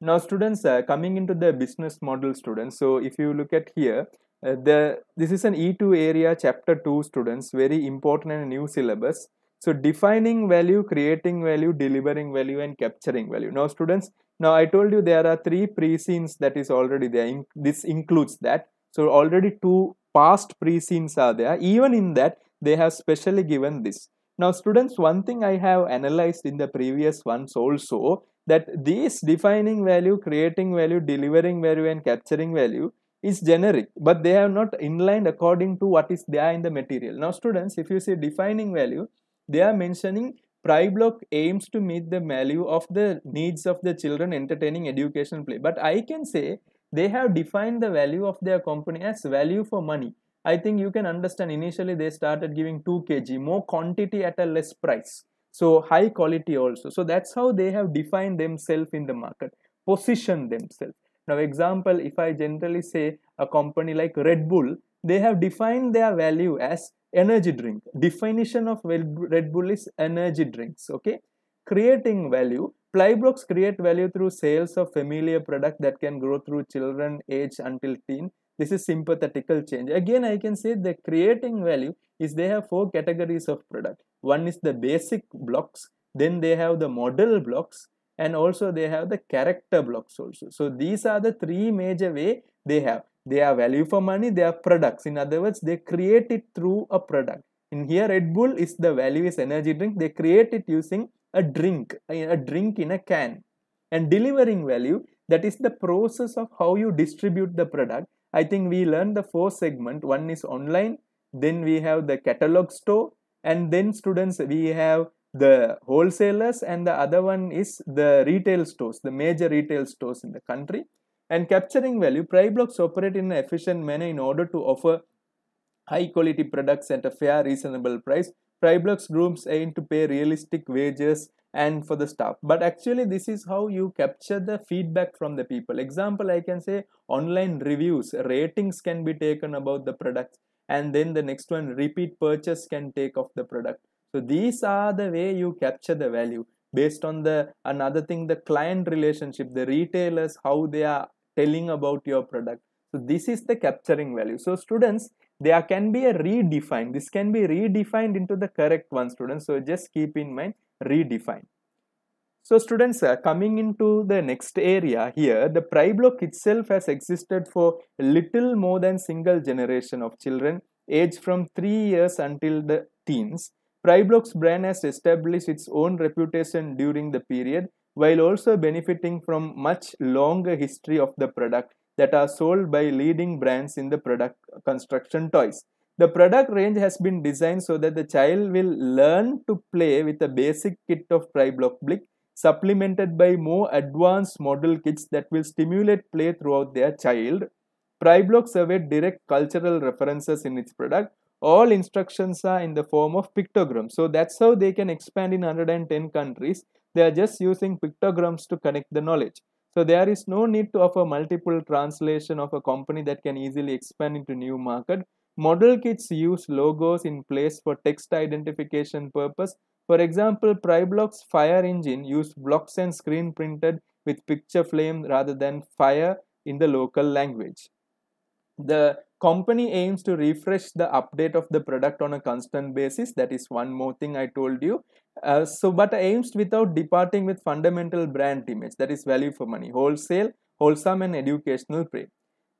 [SPEAKER 1] Now students uh, coming into the business model students. So if you look at here uh, the, this is an E2 area chapter 2 students, very important and new syllabus. So defining value, creating value, delivering value and capturing value. Now students, now I told you there are three pre-scenes that is already there. In, this includes that. So already two past pre-scenes are there. Even in that, they have specially given this. Now students, one thing I have analyzed in the previous ones also that these defining value, creating value, delivering value and capturing value, is generic but they are not inlined according to what is there in the material now students if you see defining value they are mentioning Pry block aims to meet the value of the needs of the children entertaining education play. But I can say they have defined the value of their company as value for money. I think you can understand initially they started giving 2 kg, more quantity at a less price. So high quality also. So that's how they have defined themselves in the market, positioned themselves. Now, example, if I generally say a company like Red Bull, they have defined their value as energy drink. Definition of Red Bull is energy drinks, okay? Creating value. blocks create value through sales of familiar product that can grow through children age until teen. This is sympathetical change. Again, I can say the creating value is they have four categories of product. One is the basic blocks, then they have the model blocks, and also they have the character blocks also so these are the three major way they have they are value for money they are products in other words they create it through a product in here red bull is the value is energy drink they create it using a drink a drink in a can and delivering value that is the process of how you distribute the product i think we learned the four segment one is online then we have the catalog store and then students we have the wholesalers and the other one is the retail stores, the major retail stores in the country. And capturing value, Blocks operate in an efficient manner in order to offer high quality products at a fair, reasonable price. Blocks groups aim to pay realistic wages and for the staff. But actually, this is how you capture the feedback from the people. Example, I can say online reviews, ratings can be taken about the product, and then the next one, repeat purchase can take of the product so these are the way you capture the value based on the another thing the client relationship, the retailers, how they are telling about your product. So this is the capturing value. So students, there can be a redefine. This can be redefined into the correct one, students. So just keep in mind redefine. So students, uh, coming into the next area here, the block itself has existed for little more than single generation of children aged from 3 years until the teens. Pryblock's brand has established its own reputation during the period while also benefiting from much longer history of the product that are sold by leading brands in the product construction toys. The product range has been designed so that the child will learn to play with a basic kit of Pryblock Blick supplemented by more advanced model kits that will stimulate play throughout their child. Pryblock surveyed direct cultural references in its product all instructions are in the form of pictograms. So that's how they can expand in 110 countries. They are just using pictograms to connect the knowledge. So there is no need to offer multiple translation of a company that can easily expand into new market. Model kits use logos in place for text identification purpose. For example, Pryblock's fire engine used blocks and screen printed with picture flame rather than fire in the local language. The company aims to refresh the update of the product on a constant basis that is one more thing i told you uh, so but aims without departing with fundamental brand image that is value for money wholesale wholesome and educational prey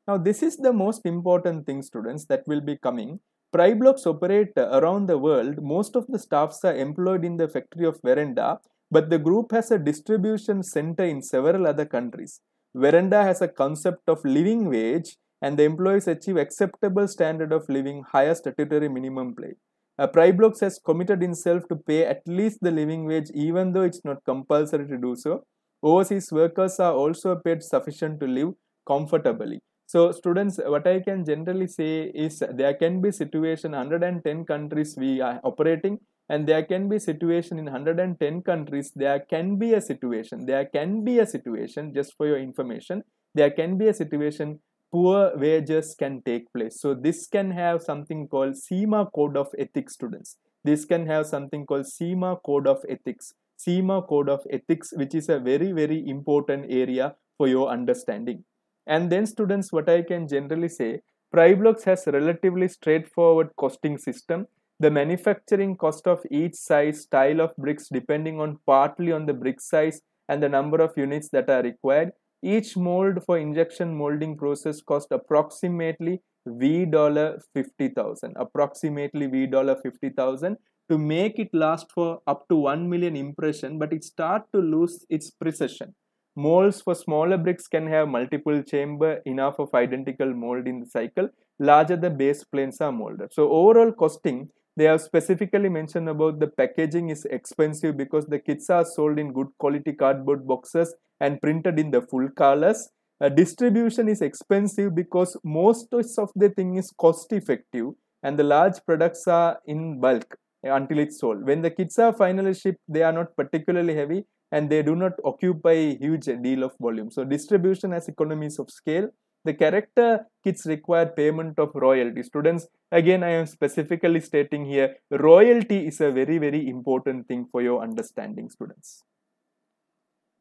[SPEAKER 1] now this is the most important thing students that will be coming Priblocks operate around the world. Most of the staffs are employed in the factory of Veranda, but the group has a distribution center in several other countries. Veranda has a concept of living wage and the employees achieve acceptable standard of living higher statutory minimum pay. A private Pryblox has committed himself to pay at least the living wage even though it's not compulsory to do so. Overseas workers are also paid sufficient to live comfortably. So students, what I can generally say is there can be situation 110 countries we are operating and there can be situation in 110 countries there can be a situation there can be a situation just for your information there can be a situation poor wages can take place. So this can have something called SEMA Code of Ethics students. This can have something called SEMA Code of Ethics. SEMA Code of Ethics which is a very very important area for your understanding. And then students what I can generally say Pryblox has relatively straightforward costing system. The manufacturing cost of each size style of bricks depending on partly on the brick size and the number of units that are required each mold for injection molding process cost approximately V dollar 50,000, approximately V dollar 50,000 to make it last for up to 1 million impression, but it start to lose its precision. Molds for smaller bricks can have multiple chamber, enough of identical mold in the cycle, larger the base planes are molded. So overall costing, they have specifically mentioned about the packaging is expensive because the kits are sold in good quality cardboard boxes and printed in the full colors. Uh, distribution is expensive because most of the thing is cost effective and the large products are in bulk until it's sold. When the kits are finally shipped, they are not particularly heavy and they do not occupy a huge deal of volume. So distribution has economies of scale. The character kits require payment of royalty. Students, again, I am specifically stating here, royalty is a very, very important thing for your understanding, students.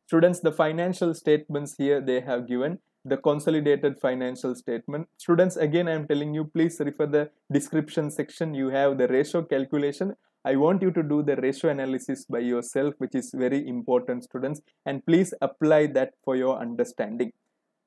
[SPEAKER 1] Students, the financial statements here they have given the consolidated financial statement. Students, again, I am telling you, please refer the description section. You have the ratio calculation. I want you to do the ratio analysis by yourself, which is very important, students. And please apply that for your understanding.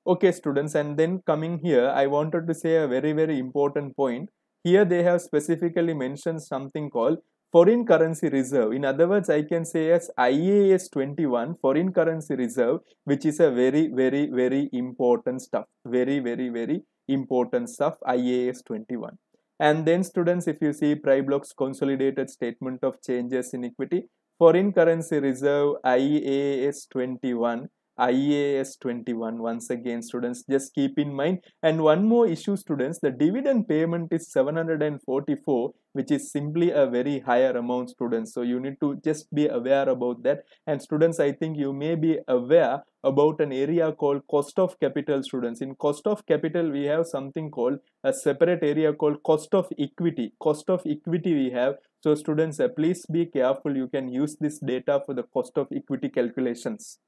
[SPEAKER 1] Okay, students, and then coming here, I wanted to say a very, very important point. Here they have specifically mentioned something called foreign currency reserve in other words i can say as ias 21 foreign currency reserve which is a very very very important stuff very very very important stuff ias 21 and then students if you see blocks consolidated statement of changes in equity foreign currency reserve ias 21 IAS 21 once again students just keep in mind and one more issue students the dividend payment is 744 which is simply a very higher amount students so you need to just be aware about that and students I think you may be aware about an area called cost of capital students in cost of capital we have something called a separate area called cost of equity cost of equity we have so students uh, please be careful you can use this data for the cost of equity calculations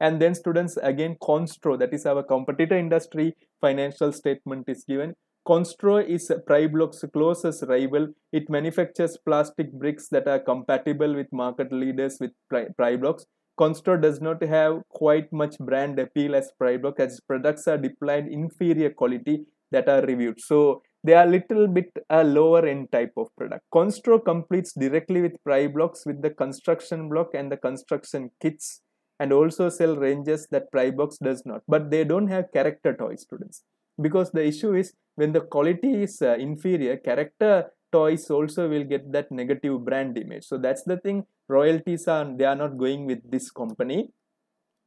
[SPEAKER 1] and then students again constro that is our competitor industry financial statement is given constro is pryblock's closest rival it manufactures plastic bricks that are compatible with market leaders with pryblock's Constro does not have quite much brand appeal as Pryblock as products are deployed inferior quality that are reviewed. So they are little bit a lower end type of product. Constro competes directly with Pryblocks with the construction block and the construction kits and also sell ranges that Prybox does not. But they don't have character toys, students. Because the issue is when the quality is uh, inferior, character toys also will get that negative brand image. So that's the thing. Royalties are they are not going with this company.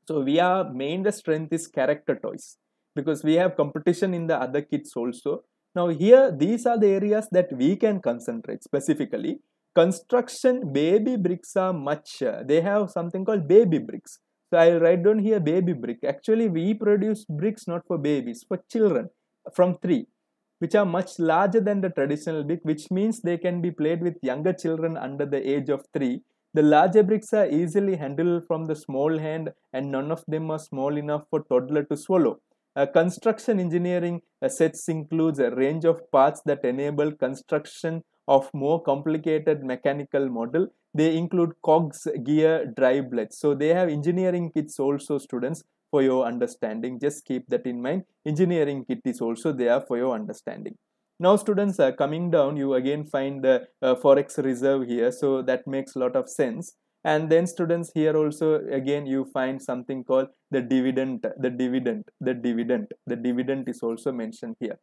[SPEAKER 1] So we are main the strength is character toys because we have competition in the other kits also. Now here these are the areas that we can concentrate specifically construction baby bricks are much uh, they have something called baby bricks so i'll write down here baby brick actually we produce bricks not for babies for children from 3 which are much larger than the traditional brick which means they can be played with younger children under the age of 3 the larger bricks are easily handled from the small hand and none of them are small enough for toddler to swallow uh, construction engineering sets includes a range of parts that enable construction of more complicated mechanical model they include cogs gear drive blades so they have engineering kits also students for your understanding just keep that in mind engineering kit is also there for your understanding now students are uh, coming down you again find the uh, forex reserve here so that makes a lot of sense and then students here also again you find something called the dividend the dividend the dividend the dividend is also mentioned here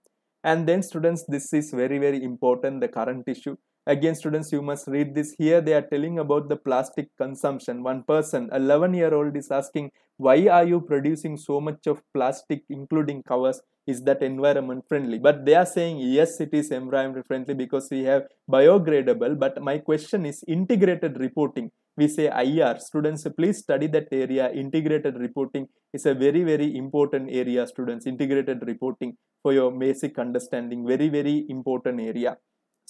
[SPEAKER 1] and then students this is very very important the current issue again students you must read this here they are telling about the plastic consumption one person 11 year old is asking why are you producing so much of plastic including covers is that environment friendly but they are saying yes it is environment friendly because we have biogradable but my question is integrated reporting we say IR students please study that area integrated reporting is a very very important area students integrated reporting for your basic understanding very very important area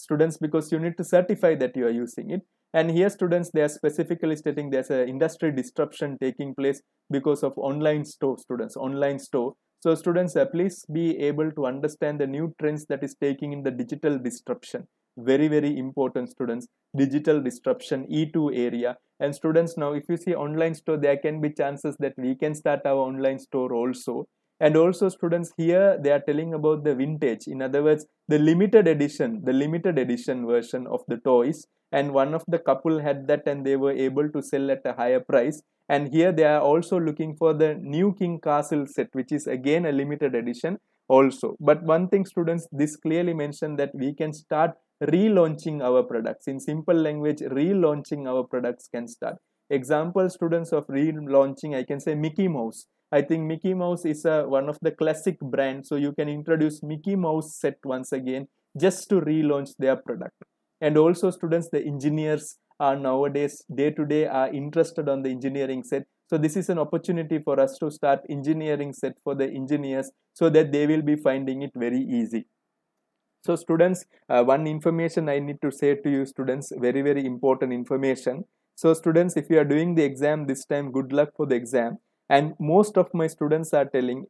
[SPEAKER 1] students because you need to certify that you are using it and here students they are specifically stating there's an industry disruption taking place because of online store students online store so students, uh, please be able to understand the new trends that is taking in the digital disruption. Very, very important students, digital disruption, E2 area. And students now, if you see online store, there can be chances that we can start our online store also. And also students here, they are telling about the vintage. In other words, the limited edition, the limited edition version of the toys. And one of the couple had that and they were able to sell at a higher price and here they are also looking for the new king castle set which is again a limited edition also but one thing students this clearly mentioned that we can start relaunching our products in simple language relaunching our products can start example students of relaunching i can say mickey mouse i think mickey mouse is a, uh, one of the classic brand so you can introduce mickey mouse set once again just to relaunch their product and also students the engineers are uh, nowadays day to day are interested on the engineering set so this is an opportunity for us to start engineering set for the engineers so that they will be finding it very easy so students uh, one information i need to say to you students very very important information so students if you are doing the exam this time good luck for the exam and most of my students are telling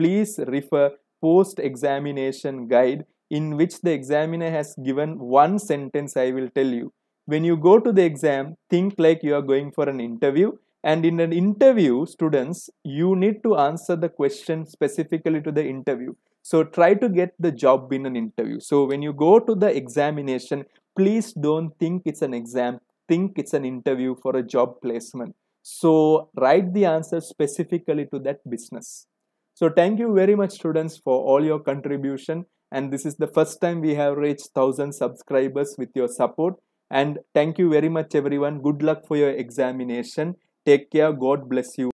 [SPEAKER 1] please refer post examination guide in which the examiner has given one sentence i will tell you when you go to the exam think like you are going for an interview and in an interview students you need to answer the question specifically to the interview so try to get the job in an interview so when you go to the examination please don't think it's an exam think it's an interview for a job placement so write the answer specifically to that business so thank you very much students for all your contribution and this is the first time we have reached 1000 subscribers with your support and thank you very much, everyone. Good luck for your examination. Take care. God bless you.